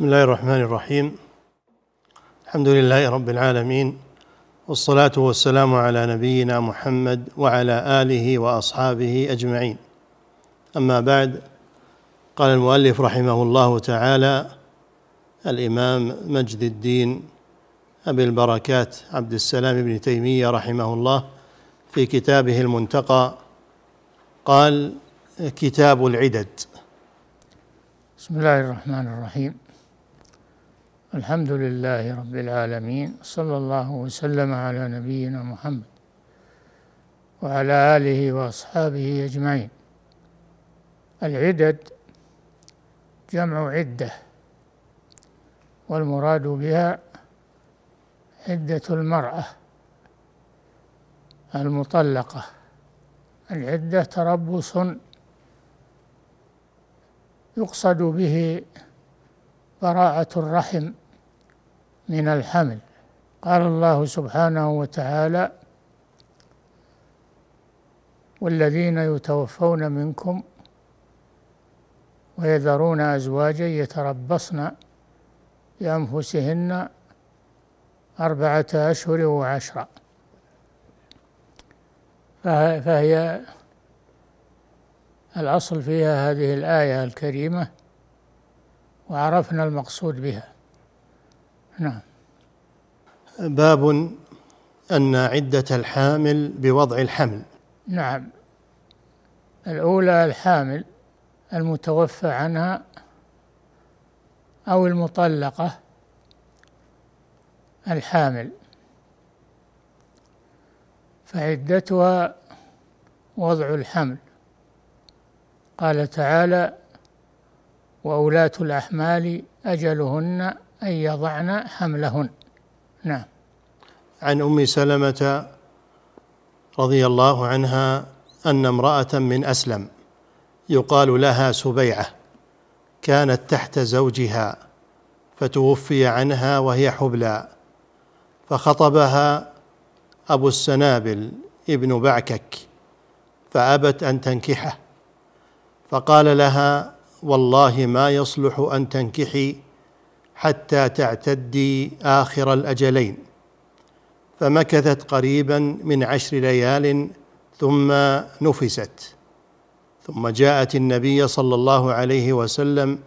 بسم الله الرحمن الرحيم الحمد لله رب العالمين والصلاه والسلام على نبينا محمد وعلى اله واصحابه اجمعين اما بعد قال المؤلف رحمه الله تعالى الامام مجد الدين ابي البركات عبد السلام بن تيميه رحمه الله في كتابه المنتقى قال كتاب العدد بسم الله الرحمن الرحيم الحمد لله رب العالمين صلى الله وسلم على نبينا محمد وعلى آله وأصحابه أجمعين العدد جمع عدة والمراد بها عدة المرأة المطلقة العدة تربص يقصد به براعة الرحم من الحمل قال الله سبحانه وتعالى والذين يتوفون منكم ويذرون أزواجا يتربصن بأنفسهن أربعة أشهر وعشرة فهي الأصل فيها هذه الآية الكريمة وعرفنا المقصود بها نعم باب أن عدة الحامل بوضع الحمل نعم الأولى الحامل المتوفى عنها أو المطلقة الحامل فعدتها وضع الحمل قال تعالى وأولاة الأحمال أجلهن أن يضعن حملهن نعم عن أم سلمة رضي الله عنها أن امرأة من أسلم يقال لها سبيعة كانت تحت زوجها فتوفي عنها وهي حبلى فخطبها أبو السنابل ابن بعكك فأبت أن تنكحه فقال لها والله ما يصلح أن تنكحي حتى تعتدي آخر الأجلين فمكثت قريبا من عشر ليال ثم نفست ثم جاءت النبي صلى الله عليه وسلم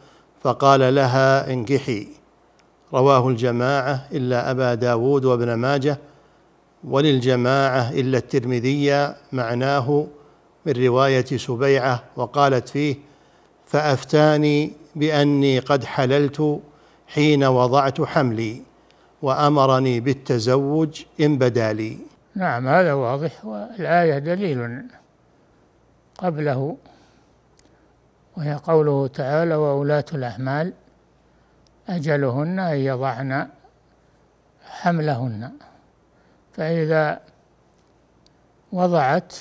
فقال لها انكحي رواه الجماعة إلا أبا داود وابن ماجه وللجماعة إلا الترمذي معناه من رواية سبيعة وقالت فيه فأفتاني بأني قد حللت حين وضعت حملي وأمرني بالتزوج إن بدا لي نعم هذا واضح والآية دليل قبله وهي قوله تعالى وولاة الأحمال أجلهن أن يضعن حملهن فإذا وضعت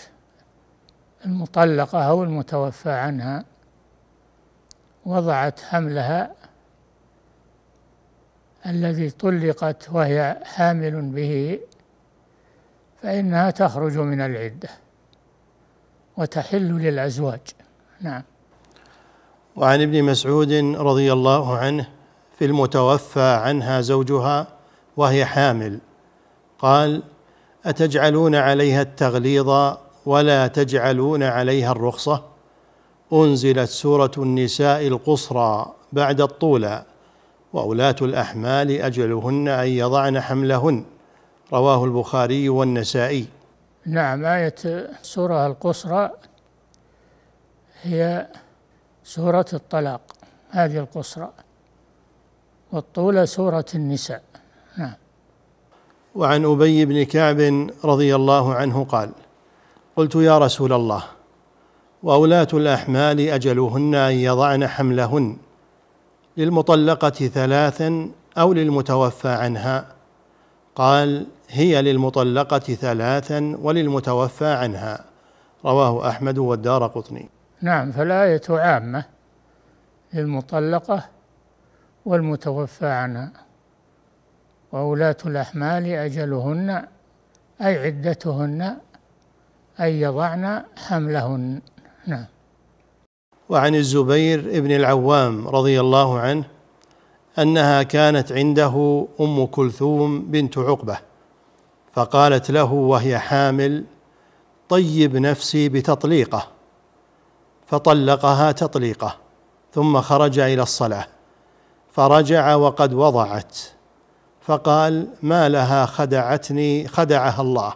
المطلقة أو المتوفى عنها وضعت حملها الذي طلقت وهي حامل به فإنها تخرج من العدة وتحل للأزواج نعم وعن ابن مسعود رضي الله عنه في المتوفى عنها زوجها وهي حامل قال أتجعلون عليها التغليظ ولا تجعلون عليها الرخصة أنزلت سورة النساء القصرى بعد الطولى وأولاة الأحمال أجلهن أن يضعن حملهن رواه البخاري والنسائي نعم آية سورة القصرى هي سورة الطلاق هذه القصرى والطولة سورة النساء نعم وعن أبي بن كعب رضي الله عنه قال قلت يا رسول الله وأولاة الأحمال أجلهن أن يضعن حملهن للمطلقة ثلاثا أو للمتوفى عنها قال هي للمطلقة ثلاثا وللمتوفى عنها رواه أحمد والدار قطني نعم فالآية عامة للمطلقة والمتوفى عنها وولاة الأحمال أجلهن أي عدتهن أن يضعن حملهن نعم وعن الزبير بن العوام رضي الله عنه انها كانت عنده ام كلثوم بنت عقبه فقالت له وهي حامل طيب نفسي بتطليقه فطلقها تطليقه ثم خرج الى الصلاه فرجع وقد وضعت فقال ما لها خدعتني خدعها الله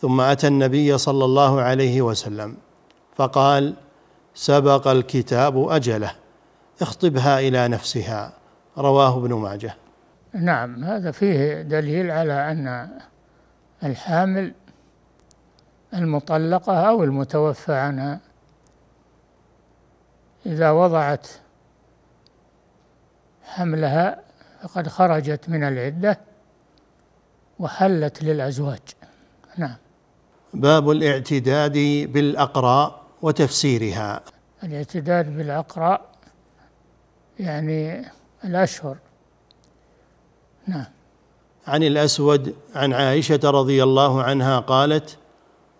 ثم اتى النبي صلى الله عليه وسلم فقال سبق الكتاب أجله اخطبها إلى نفسها رواه ابن ماجه نعم هذا فيه دليل على أن الحامل المطلقة أو المتوفى عنها إذا وضعت حملها فقد خرجت من العدة وحلت للأزواج نعم باب الاعتداد بالأقراء وتفسيرها الاعتداد بالعقراء يعني الأشهر نعم عن الأسود عن عائشة رضي الله عنها قالت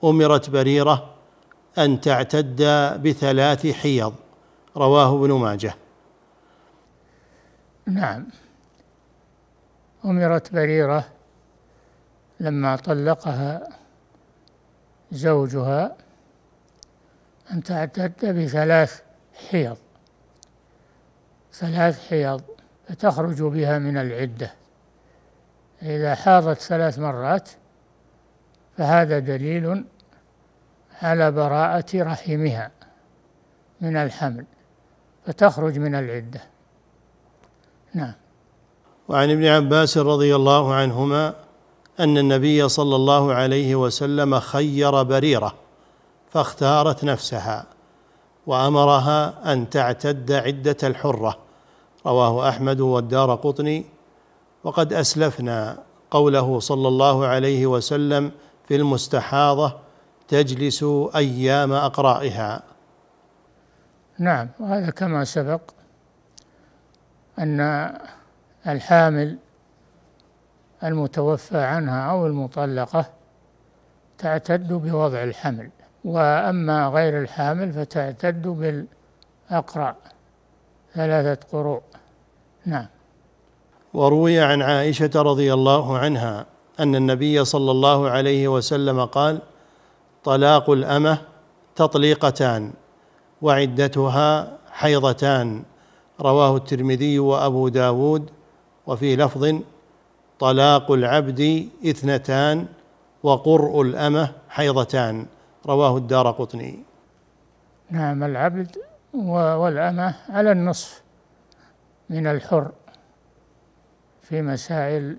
أمرت بريرة أن تعتد بثلاث حيض رواه ابن ماجه نعم أمرت بريرة لما طلقها زوجها أن تعتد بثلاث حيض ثلاث حيض فتخرج بها من العدة إذا حاضت ثلاث مرات فهذا دليل على براءة رحمها من الحمل فتخرج من العدة نعم وعن ابن عباس رضي الله عنهما أن النبي صلى الله عليه وسلم خير بريرة فاختارت نفسها وأمرها أن تعتد عدة الحرة رواه أحمد والدار قطني وقد أسلفنا قوله صلى الله عليه وسلم في المستحاضة تجلس أيام أقرائها نعم وهذا كما سبق أن الحامل المتوفى عنها أو المطلقة تعتد بوضع الحمل وأما غير الحامل فتعتد بالأقرع ثلاثة قروء نعم وروي عن عائشة رضي الله عنها أن النبي صلى الله عليه وسلم قال طلاق الأمة تطليقتان وعدتها حيضتان رواه الترمذي وأبو داود وفي لفظ طلاق العبد اثنتان وقرء الأمة حيضتان رواه الدار قطني نعم العبد والأمة على النصف من الحر في مسائل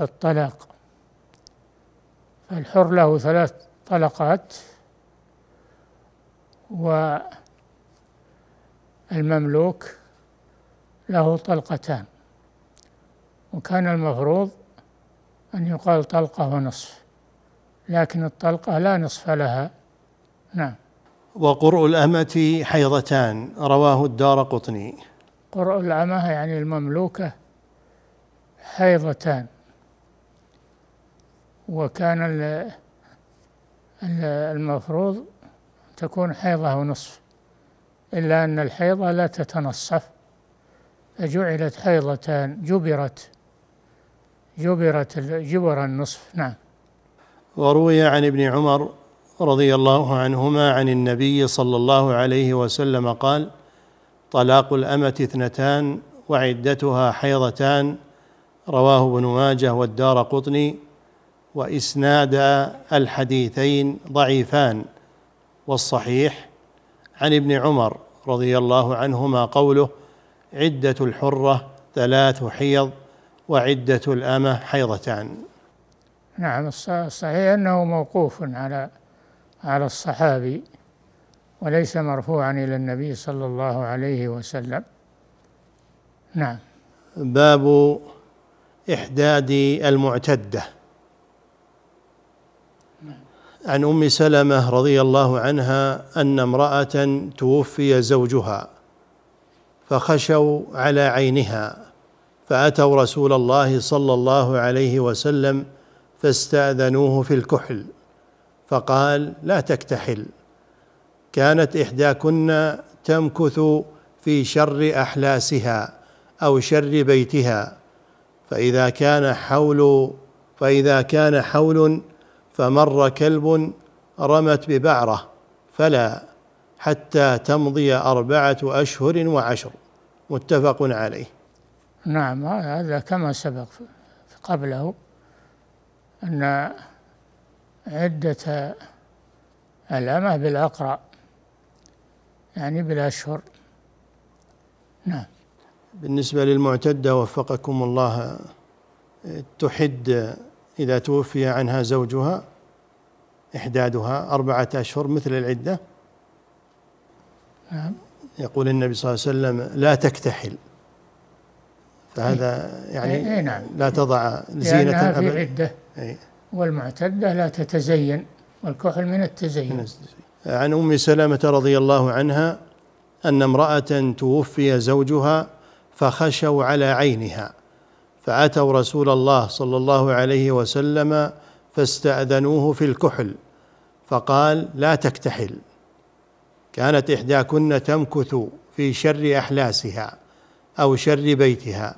الطلاق فالحر له ثلاث طلقات والمملوك له طلقتان وكان المفروض أن يقال طلقة ونصف لكن الطلقة لا نصف لها نعم وقرء الأمة حيضتان رواه الدار قطني قرء الأمة يعني المملوكة حيضتان وكان المفروض تكون حيضة ونصف إلا أن الحيضة لا تتنصف فجعلت حيضتان جبرت جبرت جبر النصف نعم وروي عن ابن عمر رضي الله عنهما عن النبي صلى الله عليه وسلم قال طلاق الأمة اثنتان وعدتها حيضتان رواه ابن ماجه والدار قطني وإسناد الحديثين ضعيفان والصحيح عن ابن عمر رضي الله عنهما قوله عدة الحرة ثلاث حيض وعدة الأمة حيضتان نعم الصحيح أنه موقوف على على الصحابي وليس مرفوعا إلى النبي صلى الله عليه وسلم نعم باب إحداد المعتدة عن أم سلمة رضي الله عنها أن امرأة توفي زوجها فخشوا على عينها فأتوا رسول الله صلى الله عليه وسلم فاستاذنوه في الكحل فقال لا تكتحل كانت احداكن تمكث في شر احلاسها او شر بيتها فاذا كان حول فاذا كان حول فمر كلب رمت ببعره فلا حتى تمضي اربعه اشهر وعشر متفق عليه نعم هذا كما سبق قبله أن عدة الأمة بالأقرأ يعني بالأشهر نعم بالنسبة للمعتدة وفقكم الله تحد إذا توفي عنها زوجها إحدادها أربعة أشهر مثل العدة نعم يقول النبي صلى الله عليه وسلم لا تكتحل فهذا إيه. يعني إيه نعم. لا تضع زينة أبدا عدة أي. والمعتدة لا تتزين والكحل من التزين من عن أم سلمة رضي الله عنها أن امرأة توفي زوجها فخشوا على عينها فأتوا رسول الله صلى الله عليه وسلم فاستأذنوه في الكحل فقال لا تكتحل كانت إحداكن تمكث في شر أحلاسها أو شر بيتها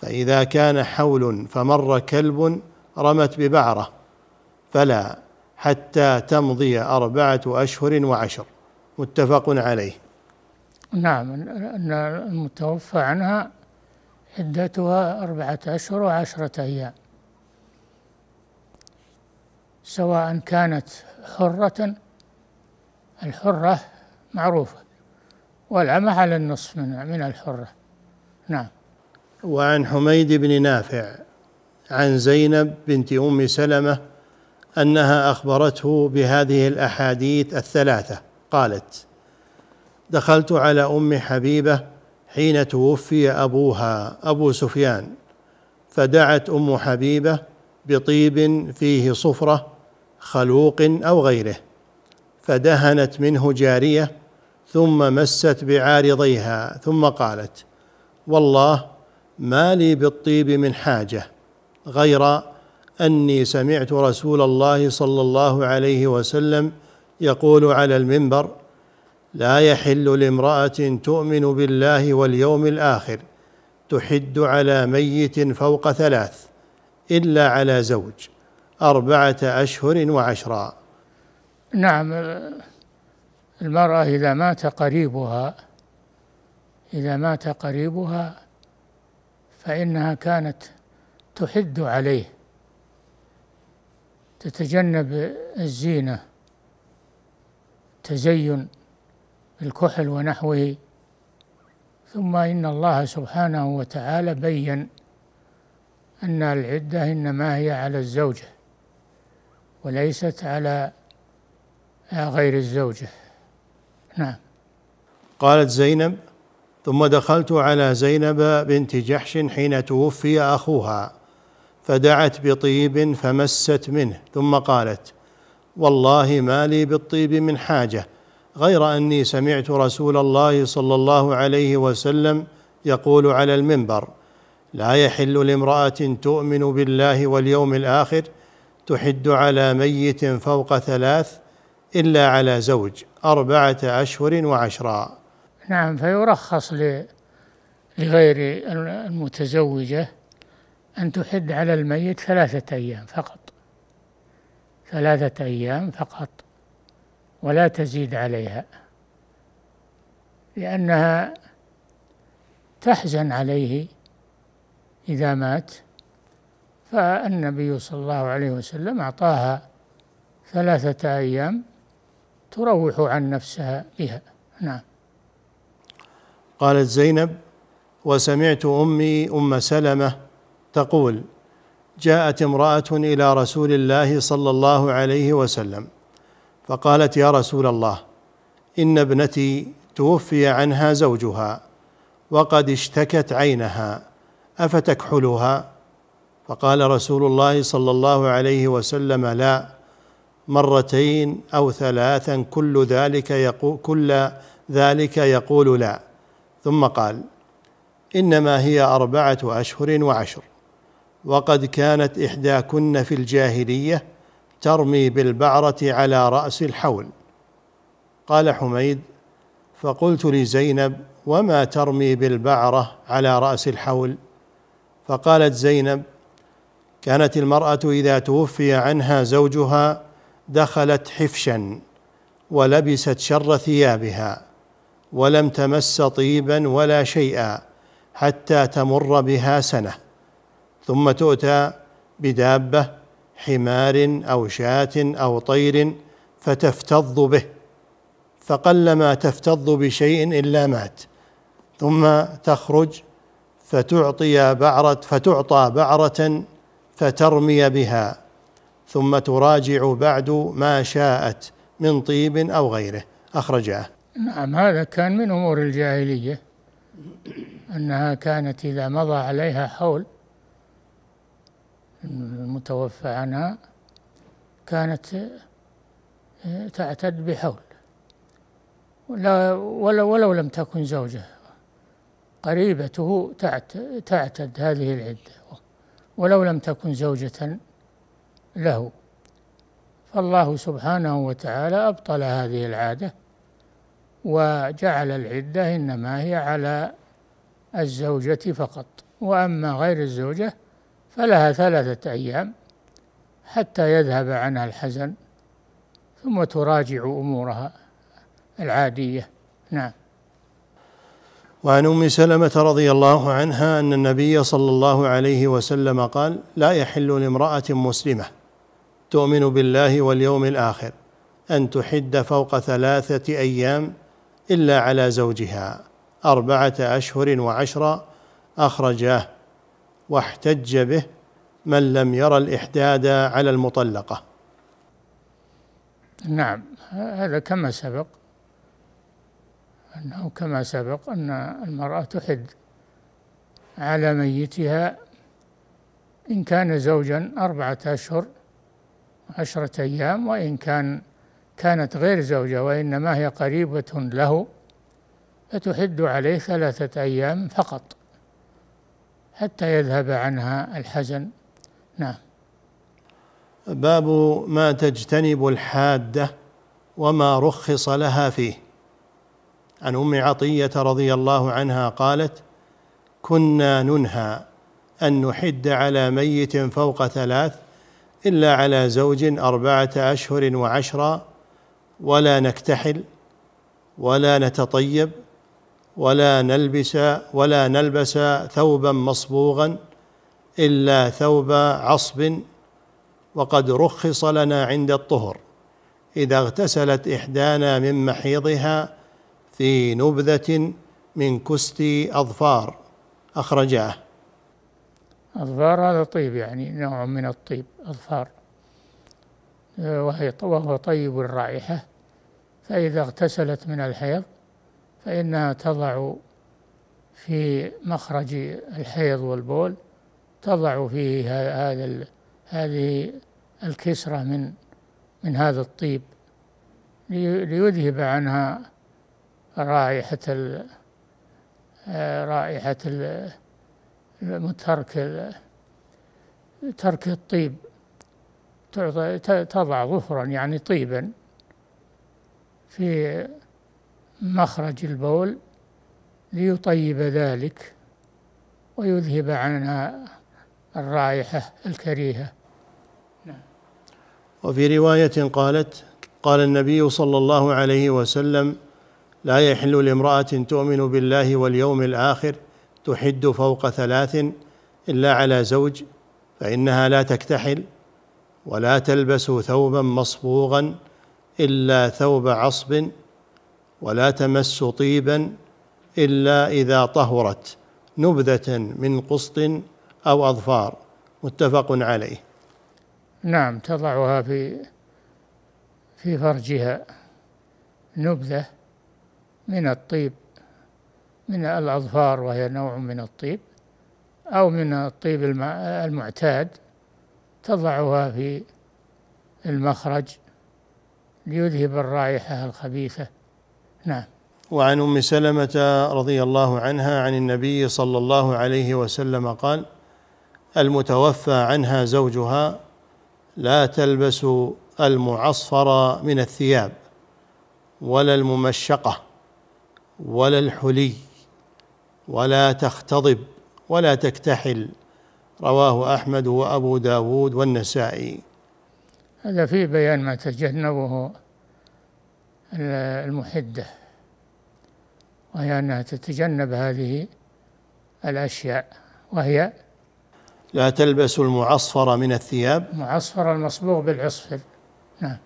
فإذا كان حول فمر كلب رمت ببعرة فلا حتى تمضي أربعة أشهر وعشر متفق عليه نعم أن المتوفى عنها عدتها أربعة أشهر وعشرة أيام سواء كانت حرة الحرة معروفة والعمى على النصف من من الحرة نعم وعن حميد بن نافع عن زينب بنت ام سلمه انها اخبرته بهذه الاحاديث الثلاثه قالت دخلت على ام حبيبه حين توفي ابوها ابو سفيان فدعت ام حبيبه بطيب فيه صفره خلوق او غيره فدهنت منه جاريه ثم مست بعارضيها ثم قالت والله ما لي بالطيب من حاجه غير اني سمعت رسول الله صلى الله عليه وسلم يقول على المنبر لا يحل لامراه تؤمن بالله واليوم الاخر تحد على ميت فوق ثلاث الا على زوج اربعه اشهر وعشرا نعم المراه اذا مات قريبها إذا مات قريبها فإنها كانت تحد عليه تتجنب الزينة تزين الكحل ونحوه ثم إن الله سبحانه وتعالى بين أن العدة إنما هي على الزوجة وليست على غير الزوجة نعم قالت زينب ثم دخلت على زينب بنت جحش حين توفي أخوها فدعت بطيب فمست منه ثم قالت والله ما لي بالطيب من حاجه غير اني سمعت رسول الله صلى الله عليه وسلم يقول على المنبر لا يحل لامراه تؤمن بالله واليوم الاخر تحد على ميت فوق ثلاث الا على زوج اربعه اشهر وعشرا نعم فيرخص لغير المتزوجه أن تحد على الميت ثلاثة أيام فقط ثلاثة أيام فقط ولا تزيد عليها لأنها تحزن عليه إذا مات فالنبي صلى الله عليه وسلم أعطاها ثلاثة أيام تروح عن نفسها بها نعم قالت زينب وسمعت أمي أم سلمة تقول جاءت امراه الى رسول الله صلى الله عليه وسلم فقالت يا رسول الله ان ابنتي توفي عنها زوجها وقد اشتكت عينها افتكحلها فقال رسول الله صلى الله عليه وسلم لا مرتين او ثلاثا كل ذلك يقول كل ذلك يقول لا ثم قال انما هي اربعه اشهر وعشر وقد كانت إحداكن في الجاهلية ترمي بالبعرة على رأس الحول قال حميد فقلت لزينب وما ترمي بالبعرة على رأس الحول فقالت زينب كانت المرأة إذا توفي عنها زوجها دخلت حفشا ولبست شر ثيابها ولم تمس طيبا ولا شيئا حتى تمر بها سنه ثم تؤتى بدابة حمار أو شاة أو طير فتفتض به فقلما تفتض بشيء إلا مات ثم تخرج فتعطي بعرة فتعطى بعرة فترمي بها ثم تراجع بعد ما شاءت من طيب أو غيره أخرجاه نعم هذا كان من أمور الجاهلية أنها كانت إذا مضى عليها حول المتوفى عنها كانت آه، تعتد بحول ولو, ولو لم تكن زوجة قريبته تعتد هذه العدة ولو لم تكن زوجة له فالله سبحانه وتعالى أبطل هذه العادة وجعل العدة إنما هي على الزوجة فقط وأما غير الزوجة فلها ثلاثة أيام حتى يذهب عنها الحزن ثم تراجع أمورها العادية نعم وعن ام سلمه رضي الله عنها ان النبي صلى الله عليه وسلم قال لا يحل لامراه مسلمه تؤمن بالله واليوم الاخر ان تحد فوق ثلاثه ايام الا على زوجها اربعه اشهر وعشرة اخرجاه واحتج به من لم يرى الإحداد على المطلقة نعم هذا كما سبق أنه كما سبق أن المرأة تحد على ميتها إن كان زوجا أربعة أشهر عشرة أيام وإن كان كانت غير زوجة وإنما هي قريبة له فتحد عليه ثلاثة أيام فقط حتى يذهب عنها الحزن نعم باب ما تجتنب الحاده وما رخص لها فيه عن ام عطيه رضي الله عنها قالت كنا ننهى ان نحد على ميت فوق ثلاث الا على زوج اربعه اشهر وعشرا ولا نكتحل ولا نتطيب ولا نلبس ولا نلبس ثوبا مصبوغا إلا ثوب عصب وقد رخص لنا عند الطهر إذا اغتسلت إحدانا من محيضها في نبذة من كست أظفار أخرجاه أظفار هذا طيب يعني نوع من الطيب أظفار آه، وهي وهو طيب الرائحة فإذا اغتسلت من الحيض فإنها تضع في مخرج الحيض والبول تضع فيه هذا هذه الكسرة من من هذا الطيب ليذهب عنها رائحة ال آه، رائحة ترك ترك الطيب تضع ظفرا يعني طيبا في مخرج البول ليطيب ذلك ويذهب عنها الرائحة الكريهة نعم. وفي رواية قالت قال النبي صلى الله عليه وسلم لا يحل لامرأة تؤمن بالله واليوم الآخر تحد فوق ثلاث إلا على زوج فإنها لا تكتحل ولا تلبس ثوبا مصبوغا إلا ثوب عصب ولا تمس طيبا الا اذا طهرت نبذه من قسط او اظفار متفق عليه نعم تضعها في في فرجها نبذه من الطيب من الاظفار وهي نوع من الطيب او من الطيب المعتاد تضعها في المخرج ليذهب الرائحه الخبيثه نعم وعن ام سلمه رضي الله عنها عن النبي صلى الله عليه وسلم قال المتوفى عنها زوجها لا تلبس المعصفر من الثياب ولا الممشقه ولا الحلي ولا تختضب ولا تكتحل رواه احمد وابو داود والنسائي هذا فيه بيان ما تجنبه المحدة وهي أنها تتجنب هذه الأشياء وهي لا تلبس المعصفر من الثياب المعصفر المصبوغ بالعصفر نعم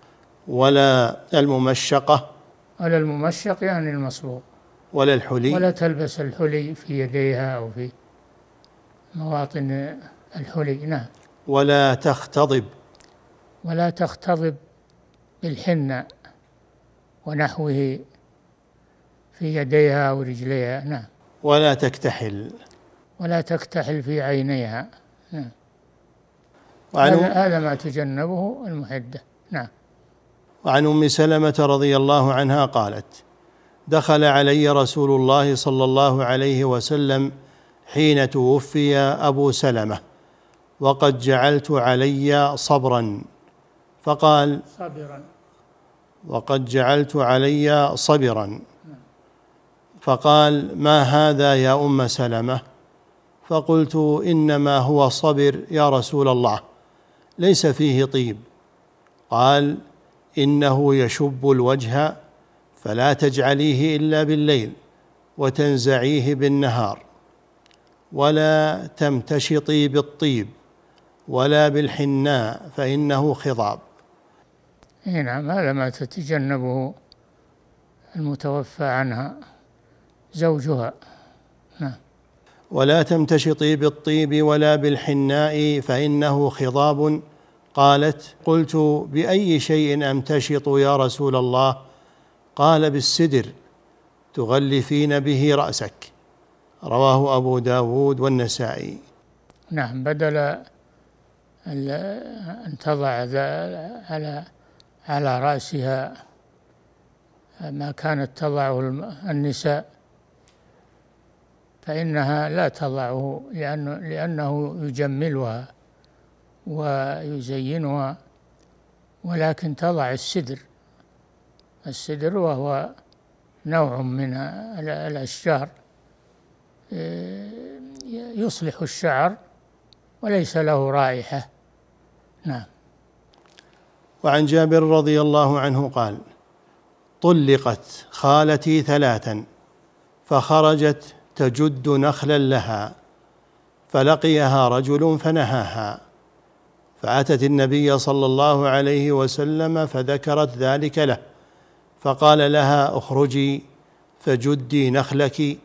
ولا الممشقة ولا الممشق يعني المصبوغ ولا الحلي ولا تلبس الحلي في يديها أو في مواطن الحلي نعم ولا تختضب ولا تختضب بالحنة ونحوه في يديها ورجليها نعم ولا تكتحل ولا تكتحل في عينيها نعم هذا ما تجنبه المحدة نعم وعن أم سلمة رضي الله عنها قالت دخل علي رسول الله صلى الله عليه وسلم حين توفي أبو سلمة وقد جعلت علي صبرا فقال صبرا وقد جعلت علي صبرا فقال ما هذا يا ام سلمه فقلت انما هو صبر يا رسول الله ليس فيه طيب قال انه يشب الوجه فلا تجعليه الا بالليل وتنزعيه بالنهار ولا تمتشطي بالطيب ولا بالحناء فانه خضاب اي نعم هذا ما تتجنبه المتوفى عنها زوجها نعم ولا تمتشطي بالطيب ولا بالحناء فإنه خضاب قالت قلت بأي شيء أمتشط يا رسول الله قال بالسدر تغلفين به رأسك رواه أبو داود والنسائي نعم بدل أن تضع على على رأسها ما كانت تضعه النساء فإنها لا تضعه لأنه, يجملها ويزينها ولكن تضع السدر السدر وهو نوع من الأشجار آه، يصلح الشعر وليس له رائحة نعم وعن جابر رضي الله عنه قال طلقت خالتي ثلاثا فخرجت تجد نخلا لها فلقيها رجل فنهاها فاتت النبي صلى الله عليه وسلم فذكرت ذلك له فقال لها اخرجي فجدي نخلك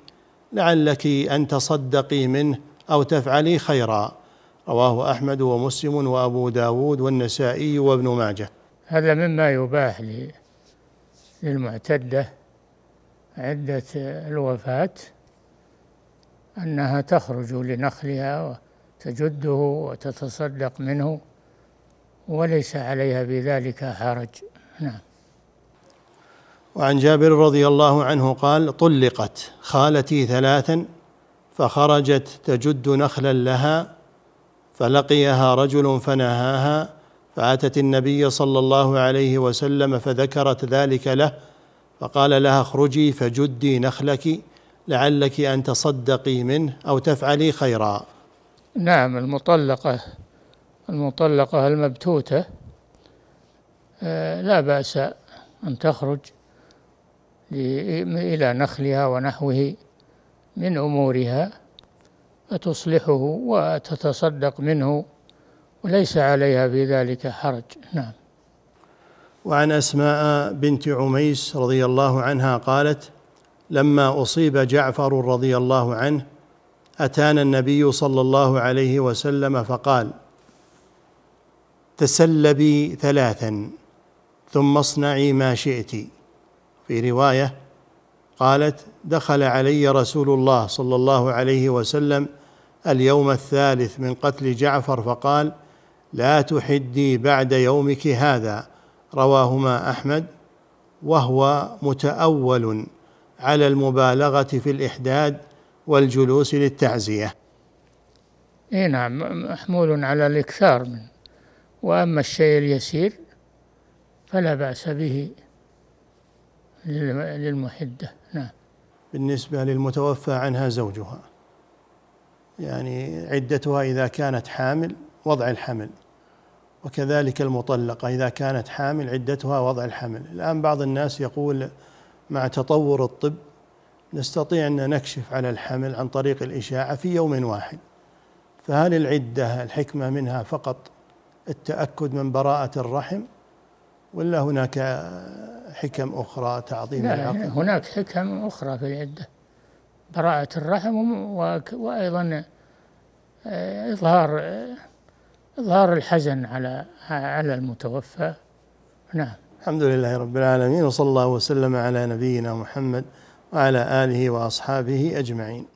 لعلك ان تصدقي منه او تفعلي خيرا رواه أحمد ومسلم وأبو داود والنسائي وابن ماجه هذا مما يباح للمعتدة عدة الوفاة أنها تخرج لنخلها وتجده وتتصدق منه وليس عليها بذلك حرج نعم وعن جابر رضي الله عنه قال طلقت خالتي ثلاثا فخرجت تجد نخلا لها فلقيها رجل فنهاها فاتت النبي صلى الله عليه وسلم فذكرت ذلك له فقال لها اخرجي فجدي نخلك لعلك ان تصدقي منه او تفعلي خيرا نعم المطلقه المطلقه المبتوته آه، لا باس ان تخرج الى نخلها ونحوه من امورها فتصلحه وتتصدق منه وليس عليها في ذلك حرج نعم وعن اسماء بنت عميس رضي الله عنها قالت لما اصيب جعفر رضي الله عنه اتانا النبي صلى الله عليه وسلم فقال تسلبي ثلاثا ثم اصنعي ما شئت في روايه قالت دخل علي رسول الله صلى الله عليه وسلم اليوم الثالث من قتل جعفر فقال لا تحدي بعد يومك هذا رواهما احمد وهو متاول على المبالغه في الاحداد والجلوس للتعزيه اي نعم محمول على الاكثار من واما الشيء اليسير فلا باس به للمحده نعم بالنسبة للمتوفى عنها زوجها يعني عدتها إذا كانت حامل وضع الحمل وكذلك المطلقة إذا كانت حامل عدتها وضع الحمل الآن بعض الناس يقول مع تطور الطب نستطيع أن نكشف على الحمل عن طريق الإشاعة في يوم واحد فهل العدة الحكمة منها فقط التأكد من براءة الرحم ولا هناك حكم أخرى تعظيم العقل هناك حكم أخرى في العدة براءة الرحم وأيضا آه، إظهار آه، إظهار الحزن على على المتوفى نعم الحمد لله رب العالمين وصلى الله وسلم على نبينا محمد وعلى آله وأصحابه أجمعين